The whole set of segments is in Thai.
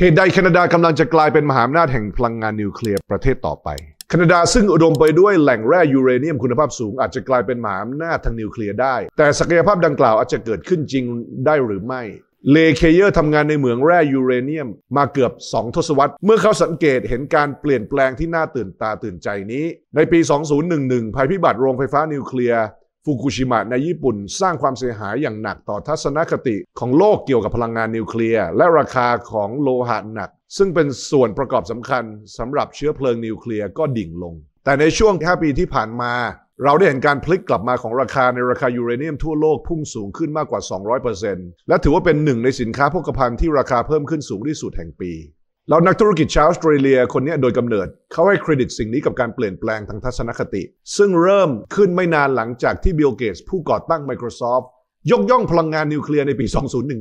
เหตุใดแคนาดากำลังจะกลายเป็นมหาอำนาจแห่งพลังงานนิวเคลียร์ประเทศต่อไป แคนาดาซึ่งอุดมไปด้วยแหล่งแร่ยูเรเนียมคุณภาพสูงอาจจะกลายเป็นมหาอำนาจทางนิวเคลียร์ได้ แต่ศักยภาพดังกล่าวอาจจะเกิดขึ้นจริงได้หรือไม่ เลเคเยอร์ทำงานในเหมืองแร่ยูเรเนียมมาเกือบ 2 ทศวรรษ เมื่อเขาสังเกตเห็นการเปลี่ยนแปลงที่น่าตื่นตาตื่นใจนี้ ในปี 2011ภัยพิบัติโรงไฟฟ้านิวเคลียร์ฟุกุชิมะในญี่ปุ่นสร้างความเสียหายอย่างหนักต่อทัศนคติของโลกเกี่ยวกับพลังงานนิวเคลียร์ และราคาของโลหะหนัก ซึ่งเป็นส่วนประกอบสำคัญสำหรับเชื้อเพลิงนิวเคลียร์ก็ดิ่งลง แต่ในช่วง5ปีที่ผ่านมา เราได้เห็นการพลิกกลับมาของราคาในราคายูเรเนียมทั่วโลกพุ่งสูงขึ้นมากกว่า 200%และ ถือว่าเป็นหนึ่ง ในสินค้าโภคภัณฑ์ที่ราคาเพิ่มขึ้นสูงที่สุดแห่งปีแล้วนักธุรกิจชาวออสเตรเลีย คนนี้โดยกำเนิดเขาให้เครดิตสิ่งนี้กับการเปลี่ยนแปลงทางทัศนคติ ซึ่งเริ่มขึ้นไม่นานหลังจากที่บิลเกตส์ผู้ก่อตั้ง Microsoft ยกย่องพลังงานนิวเคลียร์ในปี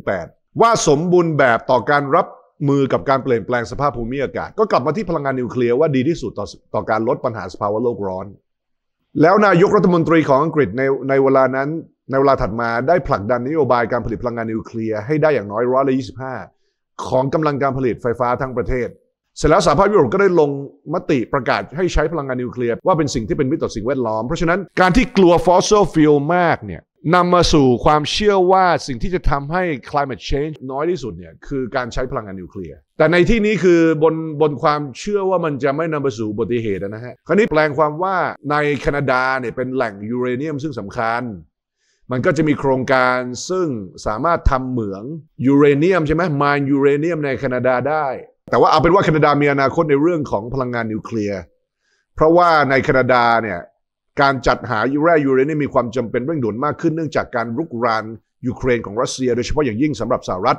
2018 ว่าสมบูรณ์แบบต่อการรับมือกับการเปลี่ยนแปลงสภาพภูมิอากาศ ก็กลับมาที่พลังงานนิวเคลียร์ว่า ดีที่สุดต่อต่อการลดปัญหาสภาวะโลกร้อนแล้วนายกรัฐมนตรีของอังกฤษในในเวลานั้น ในเวลาถัดมาได้ผลักดันนโยบายการผลิตพลังงานนิวเคลียร์ให้ได้อย่างน้อยร้อยละ25ของกำลังการผลิตไฟฟ้าทั้งประเทศ เสร็จแล้วสหภาพยุโรปก็ได้ลงมติประกาศ ให้ใช้พลังงานนิวเคลียร์ ว่าเป็นสิ่งที่เป็นมิตรต่อสิ่งแวดล้อม เพราะฉะนั้นการที่กลัวฟอสซิลฟิลมากเนี่ยนำมาสู่ความเชื่อว่าสิ่งที่จะทำให้ climate change น้อยที่สุดเนี่ยคือการใช้พลังงานนิวเคลียร์ แต่ในที่นี้คือบนบนความเชื่อว่ามันจะไม่นำไปสู่อุบัติเหตุนะฮะ คราวนี้แปลงความว่าในแคนาดาเนี่ยเป็นแหล่งยูเรเนียมซึ่งสำคัญมันก็จะมีโครงการซึ่งสามารถทำเหมืองยูเรเนียมใช่ไหมมายยูเรเนียมในแคนาดาได้ แต่ว่าเอาเป็นว่าแคนาดามีอนาคตในเรื่องของพลังงานนิวเคลียร์ เพราะว่าในแคนาดาเนี่ยการจัดหาเรยูเรเนียมมีความจำเป็นเร่งด่วนมากขึ้นเนื่องจากการรุกรานยูเครนของรัสเซียโดยเฉพาะอย่างยิ่งสำหรับสหรัฐ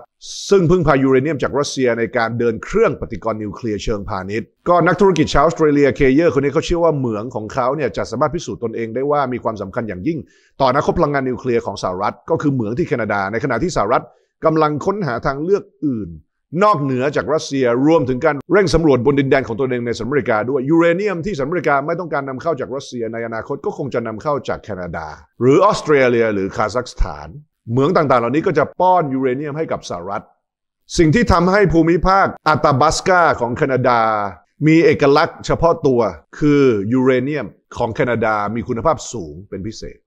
ซึ่งพึ่งพายูเรเนียมจากรัสเซีย ในการเดินเครื่องปฏิกรณ์นิวเคลียร์เชิงพาณิชย์ก็นักธุรกิจชาวออสเตรเลียเคเยอร์คนนี้เขาเชื่อว่าเหมืองของเขาเนี่ยจะสามารถพิสูจน์ตนเองได้ว่ามีความสำคัญอย่างยิ่ง ต่อนักพลังงานนิวเคลียร์ของสหรัฐก็คือเหมืองที่แคนาดาในขณะที่สหรัฐ กำลังค้นหาทางเลือกอื่น นอกเหนือจากรัสเซียรวมถึงการเร่งสำรวจบนดินแดนของตัวเองในสหรัฐอเมริกาด้วยยูเรเนียมที่สหรัฐอเมริกาไม่ต้องการนำเข้าจากรัสเซีย ในอนาคตก็คงจะนำเข้าจากแคนาดา หรือออสเตรเลียหรือคาซัคสถานเหมืองต่างๆ เหล่านี้ก็จะป้อนยูเรเนียมให้กับสหรัฐ สิ่งที่ทำให้ภูมิภาคอาตาบัสกาของแคนาดา มีเอกลักษณ์เฉพาะตัวคือยูเรเนียมของแคนาดามีคุณภาพสูงเป็นพิเศษ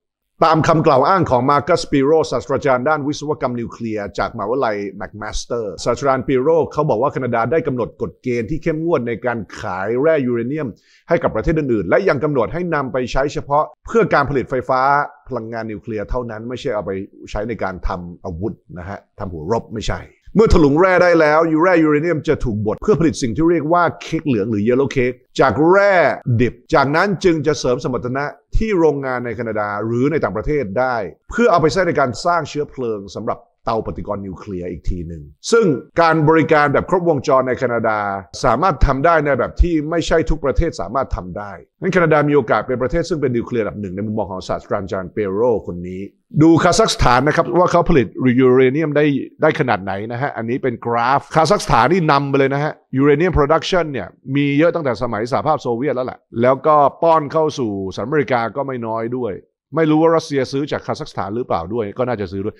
ตามคำกล่าวอ้างของมาร์กัสปิโรศาสตราจารย์ด้านวิศวกรรมนิวเคลียร์จากมหาวิทยาลัยแมกมาสเตอร์ศาสตราจารย์ปิโรเขาบอกว่าแคนาดาได้กำหนดกฎเกณฑ์ที่เข้มงวดในการขายแร่ยูเรเนียมให้กับประเทศอื่นๆและยังกำหนดให้นำไปใช้เฉพาะ เพื่อการผลิตไฟฟ้าพลังงานนิวเคลียร์เท่านั้นไม่ใช่เอาไปใช้ในการทำอาวุธนะฮะทำหัวรบไม่ใช่เมื่อถลุงแร่ได้แล้วยูเรยูเรเนียมจะถูกบดเพื่อผลิตสิ่งที่เรียกว่าเค้กเหลืองหรือเยลโลเค้กจากแร่ ดิบ จากนั้นจึงจะเสริมสมรรถนะที่โรงงานในแคนาดาหรือในต่างประเทศได้ เพื่อเอาไปใช้ในการสร้างเชื้อเพลิงสำหรับเตาปฏิกรณ์นิวเคลียร์อีกทีหนึ่งซึ่งการบริการแบบครบวงจรในแคนาดาสามารถทำได้ในแบบที่ไม่ใช่ทุกประเทศสามารถทำได้นั้นแคนาดามีโอกาสเป็นประเทศซึ่งเป็นนิวเคลียร์ลำดับหนึ่งในมุมมองของศาสตราจารย์เปโรคนนี้ ดูคาซัคสถานนะครับว่าเขาผลิตยูเรเนียมได้ได้ขนาดไหนนะฮะอันนี้เป็นกราฟ คาซัคสถานนี่นำไปเลยนะฮะยูเรเนียมโปรดักชันเนี่ยมีเยอะตั้งแต่สมัยสหภาพโซเวียตแล้วแหละแล้วก็ป้อนเข้าสู่สหรัฐอเมริกาก็ไม่น้อยด้วยไม่รู้ว่ารัสเซียซื้อจากคาซัคสถานหรือเปล่าด้วย ก็น่าจะซื้อด้วย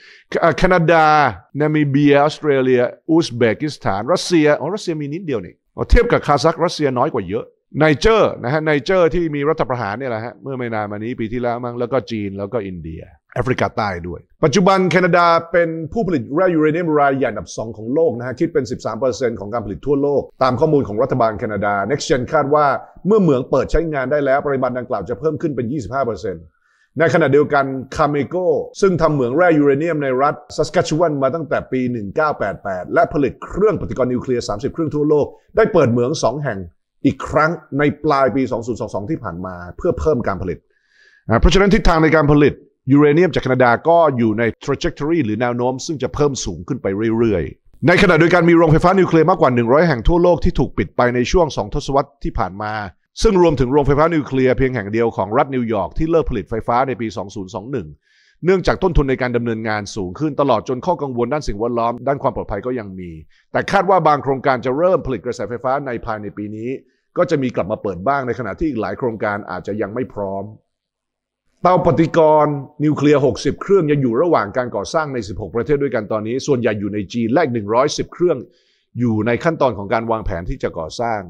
แคนาดา นามิเบียออสเตรเลีย อุซเบกิสถานรัสเซียอ๋อรัสเซียมีนิดเดียวนี่เทียบกับคาซัครัสเซียน้อยกว่าเยอะไนเจอร์นะฮะไนเจอร์ที่มีรัฐประหารเนี่ยแหละฮะเมื่อไม่นานมานี้ปีที่แล้วมั้งแล้วก็จีนแล้วก็อินเดีย แอฟริกาใต้ด้วย ปัจจุบันแคนาดาเป็นผู้ผลิตแร่ยูเรเนียมรายใหญ่อันดับ 2 ของโลกนะฮะคิดเป็น 13%ของการผลิตทั่วโลกตามข้อมูลของรัฐบาลแคนาดา NextGen คาดว่าเมื่อเหมืองเปิดใช้งานได้แล้วปริมาณดังกล่าวจะเพิ่มขึ้นเป็น 25%ในขณะเดียวกันคาเมโกซึ่งทำเหมืองแร่ยูเรเนียมในรัฐซัสกาชชวันมาตั้งแต่ปี 1988 และผลิตเครื่องปฏิกรณ์นิวเคลียร์ 30 เครื่องทั่วโลก ได้เปิดเหมือง 2 แห่งอีกครั้งในปลายปี 2022 ที่ผ่านมาเพื่อเพิ่มการผลิต เพราะฉะนั้นทิศทางในการผลิต ยูเรเนียมจากแคนาดาก็อยู่ใน trajectory หรือแนวโน้ม ซึ่งจะเพิ่มสูงขึ้นไปเรื่อยๆ ในขณะเดียวกันมีโรงไฟฟ้านิวเคลียร์มากกว่า 100 แห่งทั่วโลกที่ถูกปิดไปในช่วง 2 ทศวรรษที่ผ่านมาซึ่งรวมถึงโรงไฟฟ้านิวเคลียร์เพียงแห่งเดียวของรัฐนิวยอร์กที่เลิกผลิตไฟฟ้าในปี 2021 เนื่องจากต้นทุนในการดำเนินงานสูงขึ้นตลอดจนข้อกังวลด้านสิ่งแวดล้อม ด้านความปลอดภัยก็ยังมี แต่คาดว่าบางโครงการจะเริ่มผลิตกระแสไฟฟ้าในภายในปีนี้ ก็จะมีกลับมาเปิดบ้างในขณะที่อีกหลายโครงการอาจจะยังไม่พร้อม เตาปฏิกรณ์นิวเคลียร์ 60 เครื่องยังอยู่ระหว่างการก่อสร้างใน 16 ประเทศด้วยกันตอนนี้ ส่วนใหญ่อยู่ในจีนและก110 เครื่อง อยู่ในขั้นตอนของการวางแผนที่จะก่อสร้าง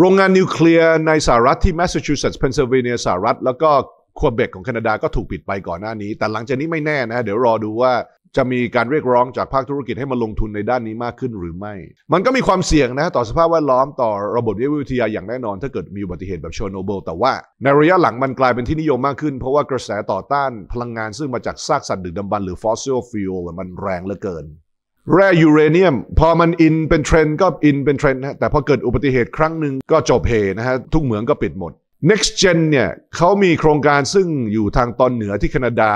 โรงงานนิวเคลียร์ในสหรัฐที่แมสซาชูเซตส์เพนซิลเวเนียสหรัฐแล้วก็ควอเบกของแคนาดาก็ถูกปิดไปก่อนหน้านี้ แต่หลังจากนี้ไม่แน่นะ เดี๋ยวรอดูว่าจะมีการเรียกร้องจากภาคธุรกิจให้มาลงทุนในด้านนี้มากขึ้นหรือไม่ มันก็มีความเสี่ยงนะ ต่อสภาพแวดล้อมต่อระบบิวศิทยาอย่างแน่นอนถ้าเกิดมีอุบัติเหตุแบบโชโนเบลแต่ว่าในระยะหลังมันกลายเป็นที่นิยมมากขึ้น เพราะว่ากระแสต่อต้านพลังงานซึ่งมาจากซากสัตว์ดึกดำบรรพ์หรือฟอสซิลฟิวมันแรงเหลือเกินแร่ยูเรเนียมพอมันอินเป็นเทรนด์ก็อินเป็นเทรนด์นะแต่พอเกิดอุบัติเหตุครั้งหนึ่งก็จบเุนะฮะทุกเหมืองก็ปิดหมด Next Gen เนี่ยเขามีโครงการซึ่งอยู่ทางตอนเหนือที่แคนาดา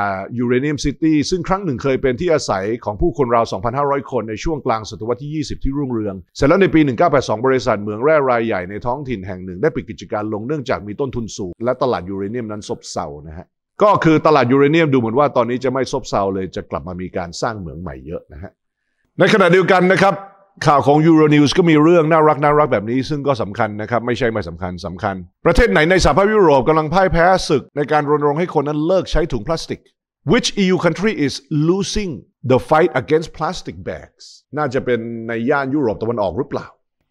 Uranium City ซึ่งครั้งหนึ่งเคยเป็นที่อาศัยของผู้คนราว 2,500 คนในช่วงกลางศตวรรษที่ 20 ที่รุ่งเรืองเสร็จแล้วในปี 1982 บริษัท เหมืองแร่รายใหญ่ในท้องถิ่นแห่งหนึ่ง ได้ปิดกิจการลงเนื่องจากมีต้นทุนสูงและตลาดยูเรเนียมนั้นซบเซานะฮะก็คือตลาดยูเรเนียมดูเหมือนว่าตอนนี้จะไม่ซบเซาเลยจะกลับมามีการสร้างเหมืองใหม่เยอะนะฮะในขณะเดียวกันนะครับ ข่าวของ Euronews ก็มีเรื่องน่ารักน่ารักแบบนี้ซึ่งก็สำคัญนะครับ ไม่ใช่ไม่สำคัญสำคัญ ประเทศไหนในสหภาพยุโรปกำลังพ่ายแพ้ศึกในการรณรงค์ให้คนนั้นเลิกใช้ถุงพลาสติก Which EU country is losing the fight against plastic bags น่าจะเป็นในย่านยุโรปตะวันออกหรือเปล่า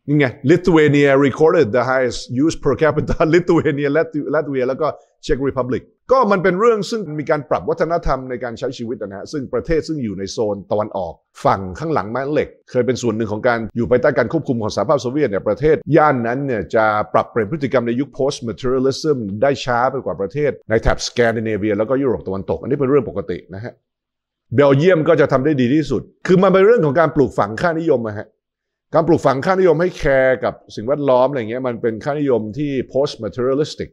นี่ไง Lithuania recorded the highest use per capita Lithuania ลัตเวียแล้วก็ Czech Republic ก็มันเป็นเรื่องซึ่งมีการปรับวัฒนธรรมในการใช้ชีวิตนะฮะซึ่งประเทศซึ่งอยู่ในโซนตะวันออก ฝั่งข้างหลังแม่เหล็ก เคยเป็นส่วนหนึ่งของการอยู่ภายใต้การควบคุมของสหภาพโซเวียตเนี่ยประเทศย่านนั้นเนี่ยจะปรับเปลี่ยนพฤติกรรมในยุค post materialism ได้ช้าไปกว่าประเทศในแถบสแกนดิเนเวียแล้วก็ยุโรปตะวันตกอันนี้เป็นเรื่องปกตินะฮะเบลเยียมก็จะทำได้ดีที่สุด คือมันเป็นเรื่องของการปลูกฝังค่านิยมนะฮะการปลูกฝังค่านิยมให้แคร์กับสิ่งแวดล้อมอะไรเงี้ยมันเป็นค่านิยมที่ post materialistic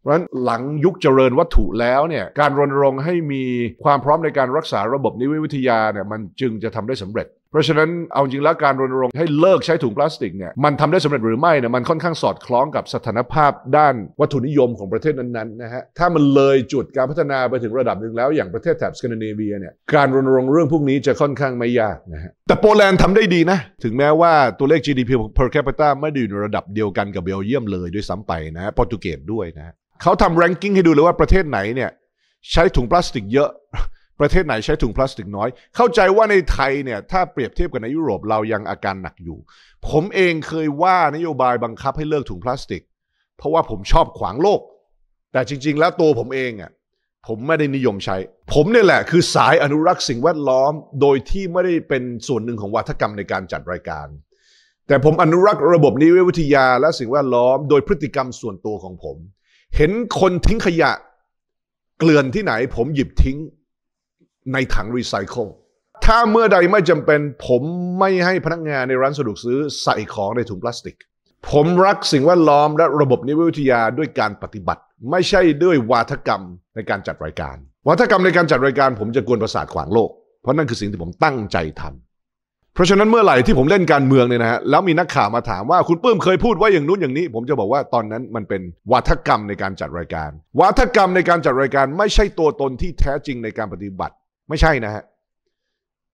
เพราะฉะนั้นหลังยุคเจริญวัตถุแล้วเนี่ยการรณรงค์ให้มีความพร้อมในการรักษาระบบนิเวศวิทยาเนี่ยมันจึงจะทำได้สำเร็จเพราะฉะนั้นเอาจริงแล้วการรณรงค์ให้เลิกใช้ถุงพลาสติกเนี่ยมันทำได้สำเร็จหรือไม่เนี่ยมันค่อนข้างสอดคล้องกับสถานภาพด้านวัตถุนิยมของประเทศนั้นๆนะฮะถ้ามันเลยจุดการพัฒนาไปถึงระดับหนึ่งแล้ว อย่างประเทศแถบสแกนดิเนเวียเนี่ยการรณรงค์เรื่องพวกนี้จะค่อนข้างไม่ยากนะฮะแต่โปแลนด์ทำได้ดีนะถึงแม้ว่าตัวเลข GDP per capita ไม่ได้อยู่ในระดับเดียวกันกับเบลเยียมเลยด้วยซ้ำไปนะโปรตุเกสด้วยนะเขาทำแรงกิ้งให้ดูเลยว่าประเทศไหนเนี่ยใช้ถุงพลาสติกเยอะประเทศไหนใช้ถุงพลาสติกน้อย เข้าใจว่าในไทยเนี่ยถ้าเปรียบเทียบกับในยุโรปเรายังอาการหนักอยู่ ผมเองเคยว่านโยบายบังคับให้เลิกถุงพลาสติก เพราะว่าผมชอบขวางโลก แต่จริงๆ แล้วตัวผมเองอ่ะผมไม่ได้นิยมใช้ ผมเนี่ยแหละ คือสายอนุรักษ์สิ่งแวดล้อมโดยที่ไม่ได้เป็นส่วนหนึ่งของวัฒกรรมในการจัดรายการ แต่ผมอนุรักษ์ระบบนิเวศวิทยาและสิ่งแวดล้อมโดยพฤติกรรมส่วนตัวของผม เห็นคนทิ้งขยะเกลื่อนที่ไหน ผมหยิบทิ้งในถังรีไซเคิล ถ้าเมื่อใดไม่จำเป็น ผมไม่ให้พนักงานในร้านสะดวกซื้อใส่ของในถุงพลาสติก ผมรักสิ่งแวดล้อมและระบบนิเวศวิทยาด้วยการปฏิบัติ ไม่ใช่ด้วยวาทกรรมในการจัดรายการ วาทกรรมในการจัดรายการผมจะกวนประสาทขวางโลก เพราะนั่นคือสิ่งที่ผมตั้งใจทำพราะฉะนั้นเมื่อไหร่ที่ผมเล่นการเมืองเนี่ยนะฮะแล้วมีนักข่าวมาถามว่าคุณปื้มเคยพูดว่าอย่างนู้นอย่างนี้ ผมจะบอกว่าตอนนั้นมันเป็นวาทกรรมในการจัดรายการ วาทกรรมในการจัดรายการไม่ใช่ตัวตนที่แท้จริงในการปฏิบัติไม่ใช่นะฮะ